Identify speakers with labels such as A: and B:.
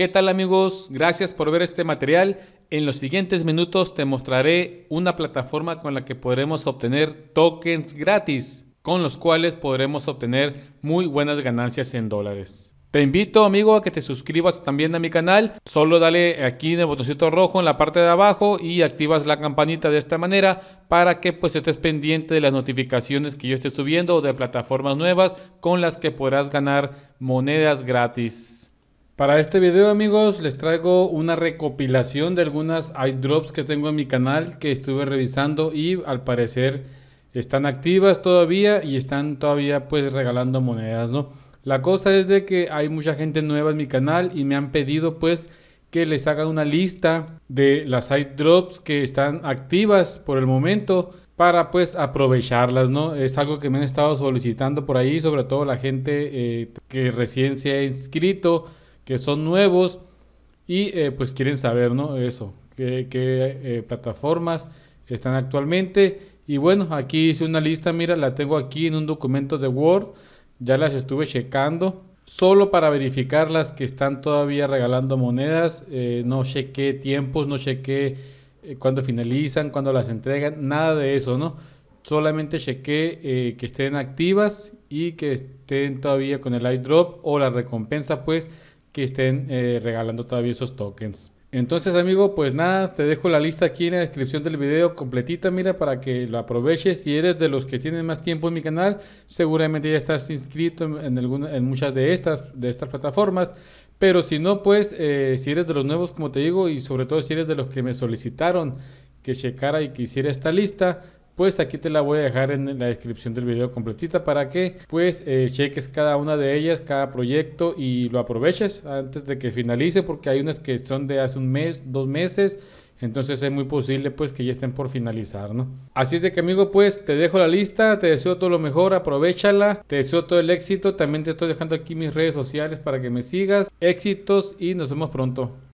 A: ¿Qué tal amigos? Gracias por ver este material. En los siguientes minutos te mostraré una plataforma con la que podremos obtener tokens gratis, con los cuales podremos obtener muy buenas ganancias en dólares. Te invito, amigo, a que te suscribas también a mi canal. Solo dale aquí en el botoncito rojo en la parte de abajo y activas la campanita de esta manera para que pues estés pendiente de las notificaciones que yo esté subiendo o de plataformas nuevas con las que podrás ganar monedas gratis. Para este video amigos les traigo una recopilación de algunas iDrops que tengo en mi canal que estuve revisando y al parecer están activas todavía y están todavía pues regalando monedas, ¿no? La cosa es de que hay mucha gente nueva en mi canal y me han pedido pues que les haga una lista de las iDrops que están activas por el momento para pues aprovecharlas, ¿no? Es algo que me han estado solicitando por ahí, sobre todo la gente eh, que recién se ha inscrito que son nuevos y eh, pues quieren saber, ¿no? Eso, qué, eh, plataformas están actualmente. Y bueno, aquí hice una lista, mira, la tengo aquí en un documento de Word, ya las estuve checando. Solo para verificar las que están todavía regalando monedas, eh, no chequé tiempos, no chequé cuándo finalizan, cuándo las entregan, nada de eso, ¿no? solamente chequé que estén activas y que estén todavía con el iDrop o la recompensa pues que estén eh, regalando todavía esos tokens. Entonces, amigo, pues nada, te dejo la lista aquí en la descripción del video completita, mira, para que lo aproveches. Si eres de los que tienen más tiempo en mi canal, seguramente ya estás inscrito en, alguna, en muchas de estas, de estas plataformas. Pero si no, pues, eh, si eres de los nuevos, como te digo, y sobre todo si eres de los que me solicitaron que checara y que hiciera esta lista, pues aquí te la voy a dejar en la descripción del video completita para que pues eh, cheques cada una de ellas, cada proyecto y lo aproveches antes de que finalice porque hay unas que son de hace un mes, dos meses. Entonces es muy posible pues que ya estén por finalizar, ¿no? Así es de que amigo pues te dejo la lista, te deseo todo lo mejor, aprovechala, te deseo todo el éxito, también te estoy dejando aquí mis redes sociales para que me sigas, éxitos y nos vemos pronto.